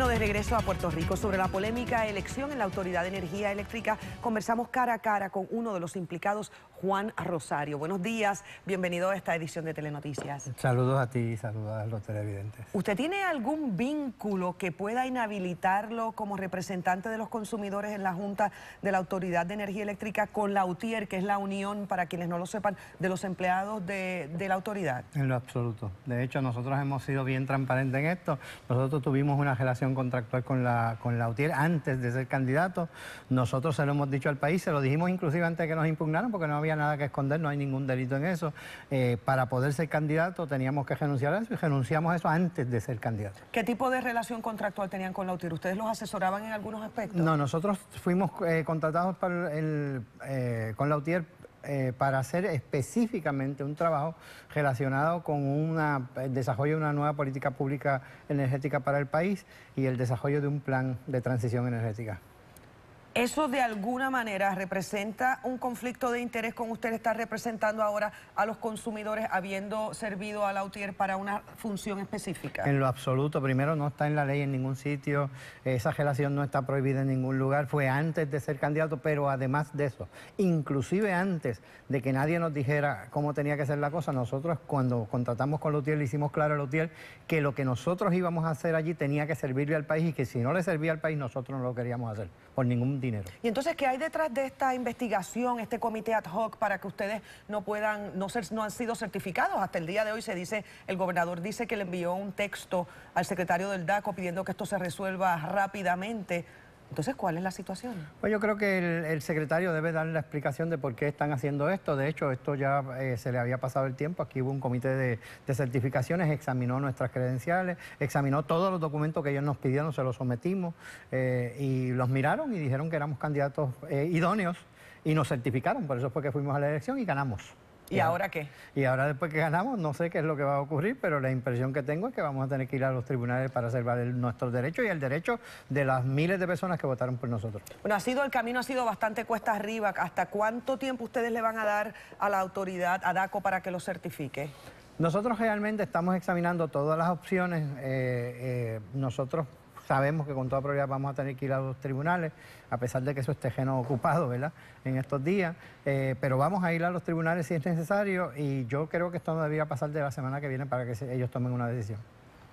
Bueno, de regreso a Puerto Rico, sobre la polémica elección en la Autoridad de Energía Eléctrica, conversamos cara a cara con uno de los implicados, Juan Rosario. Buenos días, bienvenido a esta edición de Telenoticias. Saludos a ti y saludos a los televidentes. ¿Usted tiene algún vínculo que pueda inhabilitarlo como representante de los consumidores en la Junta de la Autoridad de Energía Eléctrica con la UTIER, que es la unión, para quienes no lo sepan, de los empleados de, la autoridad? En lo absoluto. De hecho, nosotros hemos sido bien transparentes en esto. Nosotros tuvimos una relación contractual con la, con la UTIER antes de ser candidato. Nosotros se lo hemos dicho al país, se lo dijimos inclusive antes de que nos impugnaron, porque no había nada que esconder, no hay ningún delito en eso. Eh, para poder ser candidato teníamos que renunciar a eso y renunciamos a eso antes de ser candidato. ¿Qué tipo de relación contractual tenían con la Lautier? ¿Ustedes los asesoraban en algunos aspectos? No, nosotros fuimos eh, contratados eh, con la eh, para hacer específicamente un trabajo relacionado con el desarrollo de una nueva política pública energética para el país y el desarrollo de un plan de transición energética. ¿Eso de alguna manera representa un conflicto de interés con usted está representando ahora a los consumidores habiendo servido a UTIER para una función específica? En lo absoluto. Primero, no está en la ley en ningún sitio. Esa relación no está prohibida en ningún lugar. Fue antes de ser candidato, pero además de eso, inclusive antes de que nadie nos dijera cómo tenía que ser la cosa, nosotros cuando contratamos con UTIER le hicimos claro a UTIER que lo que nosotros íbamos a hacer allí tenía que servirle al país y que si no le servía al país nosotros no lo queríamos hacer por ningún ¿Y entonces qué hay detrás de esta investigación, este comité ad hoc, para que ustedes no puedan, no, ser, no han sido certificados? Hasta el día de hoy se dice, el gobernador dice que le envió un texto al secretario del DACO pidiendo que esto se resuelva rápidamente. Entonces, ¿cuál es la situación? Pues yo creo que el, secretario debe dar la explicación de por qué están haciendo esto. De hecho, esto ya eh, se le había pasado el tiempo. Aquí hubo un comité de, certificaciones, examinó nuestras credenciales, examinó todos los documentos que ellos nos pidieron, se los sometimos eh, y los miraron y dijeron que éramos candidatos eh, idóneos y nos certificaron. Por eso fue que fuimos a la elección y ganamos. ¿Y ahora qué? Y ahora después que ganamos, no sé qué es lo que va a ocurrir, pero la impresión que tengo es que vamos a tener que ir a los tribunales para salvar nuestros derechos y el derecho de las miles de personas que votaron por nosotros. Bueno, ha sido, el camino ha sido bastante cuesta arriba. ¿Hasta cuánto tiempo ustedes le van a dar a la autoridad, a DACO, para que lo certifique? Nosotros realmente estamos examinando todas las opciones. Eh, eh, nosotros sabemos que con toda probabilidad vamos a tener que ir a los tribunales, a pesar de que eso esté tejeno ocupado, ¿verdad?, en estos días, eh, pero vamos a ir a los tribunales si es necesario y yo creo que esto no debería pasar de la semana que viene para que ellos tomen una decisión.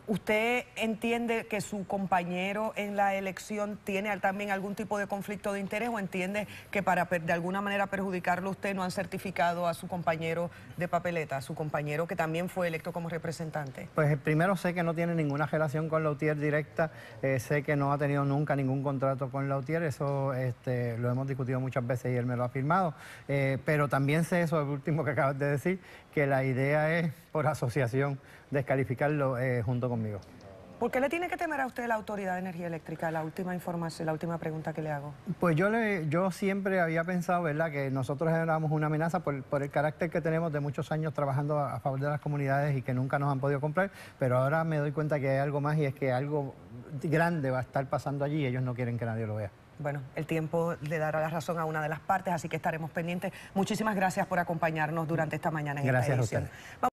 ¿Usted entiende que su compañero en la elección tiene también algún tipo de conflicto de interés o entiende que para de alguna manera perjudicarlo usted no han certificado a su compañero de papeleta, a su compañero que también fue electo como representante? Pues eh, primero sé que no tiene ninguna relación con la UTIER directa, eh, sé que no ha tenido nunca ningún contrato con UTIER, eso este, lo hemos discutido muchas veces y él me lo ha firmado, eh, pero también sé eso el último que acabas de decir, que la idea es por asociación descalificarlo eh, junto conmigo. ¿Por qué le tiene que temer a usted la Autoridad de Energía Eléctrica? La última información, la última pregunta que le hago. Pues yo le, yo siempre había pensado, ¿verdad?, que nosotros éramos una amenaza por, el carácter que tenemos de muchos años trabajando a, favor de las comunidades y que nunca nos han podido comprar, pero ahora me doy cuenta que hay algo más y es que algo grande va a estar pasando allí y ellos no quieren que nadie lo vea. Bueno, el tiempo le dará la razón a una de las partes, así que estaremos pendientes. Muchísimas gracias por acompañarnos durante esta mañana en gracias esta edición. A